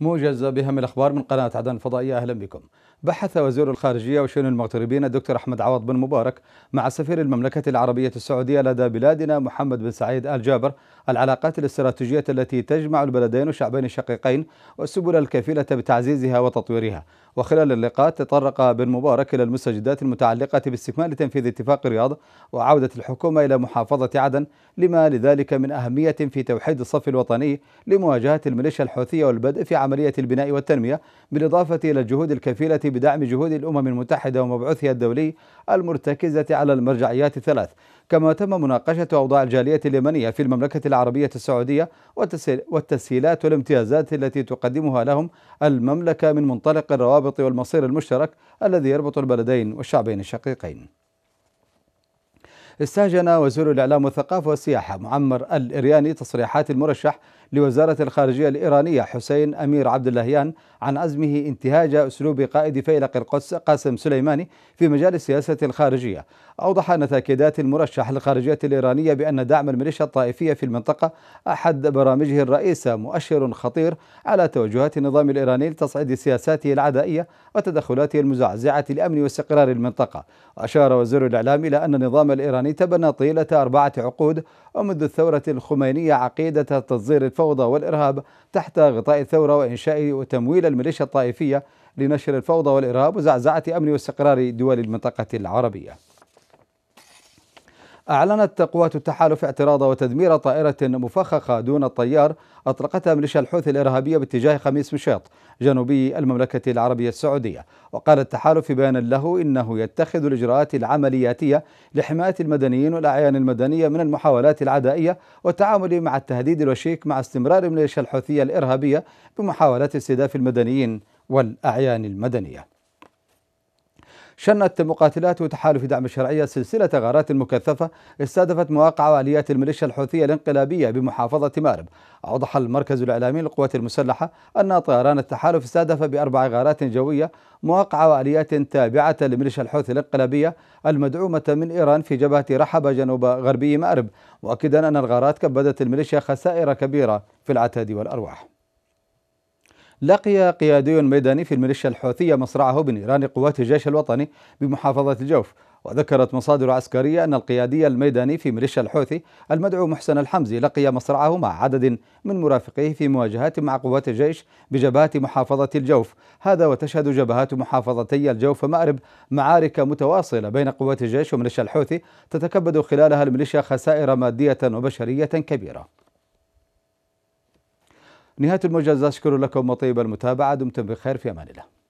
موجز بهم الأخبار من قناة عدن الفضائية أهلا بكم بحث وزير الخارجية وشؤون المغتربين الدكتور أحمد عوض بن مبارك مع سفير المملكة العربية السعودية لدى بلادنا محمد بن سعيد آل جابر العلاقات الاستراتيجية التي تجمع البلدين والشعبين الشقيقين والسبل الكفيلة بتعزيزها وتطويرها وخلال اللقاء تطرق بن مبارك إلى المستجدات المتعلقة باستكمال تنفيذ اتفاق الرياض وعودة الحكومة إلى محافظة عدن لما لذلك من أهمية في توحيد الصف الوطني لمواجهة الميليشيا الحوثية والبدء في عملية البناء والتنمية بالإضافة إلى الجهود الكفيلة بدعم جهود الأمم المتحدة ومبعوثها الدولي المرتكزة على المرجعيات الثلاث كما تم مناقشة أوضاع الجالية اليمنية في المملكة العربية السعودية والتسهيلات والامتيازات التي تقدمها لهم المملكة من منطلق الروابط والمصير المشترك الذي يربط البلدين والشعبين الشقيقين استهجن وزير الإعلام والثقافة والسياحة معمر الإرياني تصريحات المرشح لوزارة الخارجية الإيرانية حسين أمير عبد اللهيان عن عزمه انتهاج أسلوب قائد فيلق القدس قاسم سليماني في مجال السياسة الخارجية أوضح أن تأكيدات المرشح للخارجية الإيرانية بأن دعم الميليشيا الطائفية في المنطقة أحد برامجه الرئيسة مؤشر خطير على توجهات النظام الإيراني لتصعيد سياساته العدائية وتدخلاته المزعزعة لأمن واستقرار المنطقة وأشار وزير الإعلام إلى أن النظام الإيراني الإيراني تبنى طيلة أربعة عقود ومنذ الثورة الخمينية عقيدة تصدير الفوضى والإرهاب تحت غطاء الثورة وإنشاء وتمويل الميليشيا الطائفية لنشر الفوضى والإرهاب وزعزعة أمن واستقرار دول المنطقة العربية أعلنت قوات التحالف اعتراض وتدمير طائرة مفخخة دون الطيار أطلقتها ميليشيا الحوثي الإرهابية باتجاه خميس مشيط جنوبي المملكة العربية السعودية وقال التحالف في بيان له إنه يتخذ الإجراءات العملياتية لحماية المدنيين والأعيان المدنية من المحاولات العدائية والتعامل مع التهديد الوشيك مع استمرار ميليشيا الحوثية الإرهابية بمحاولات استهداف المدنيين والأعيان المدنية شنت مقاتلات تحالف دعم الشرعية سلسلة غارات مكثفة استهدفت مواقع واليات الميليشيا الحوثية الانقلابية بمحافظة مارب أوضح المركز الإعلامي للقوات المسلحة أن طيران التحالف استهدف بأربع غارات جوية مواقع واليات تابعة لميليشيا الحوثي الانقلابية المدعومة من إيران في جبهة رحب جنوب غربي مأرب مؤكدا أن الغارات كبدت الميليشيا خسائر كبيرة في العتاد والأرواح لقي قيادي ميداني في الميليشيا الحوثية مصرعه بنيران قوات الجيش الوطني بمحافظة الجوف وذكرت مصادر عسكرية أن القيادي الميداني في ميليشيا الحوثي المدعو محسن الحمزي لقي مصرعه مع عدد من مرافقيه في مواجهات مع قوات الجيش بجبهات محافظة الجوف هذا وتشهد جبهات محافظتي الجوف ومأرب معارك متواصلة بين قوات الجيش وميليشيا الحوثي تتكبد خلالها الميليشيا خسائر مادية وبشرية كبيرة نهاية الموجز أشكر لكم وطيب المتابعة دمتم بخير في أمان الله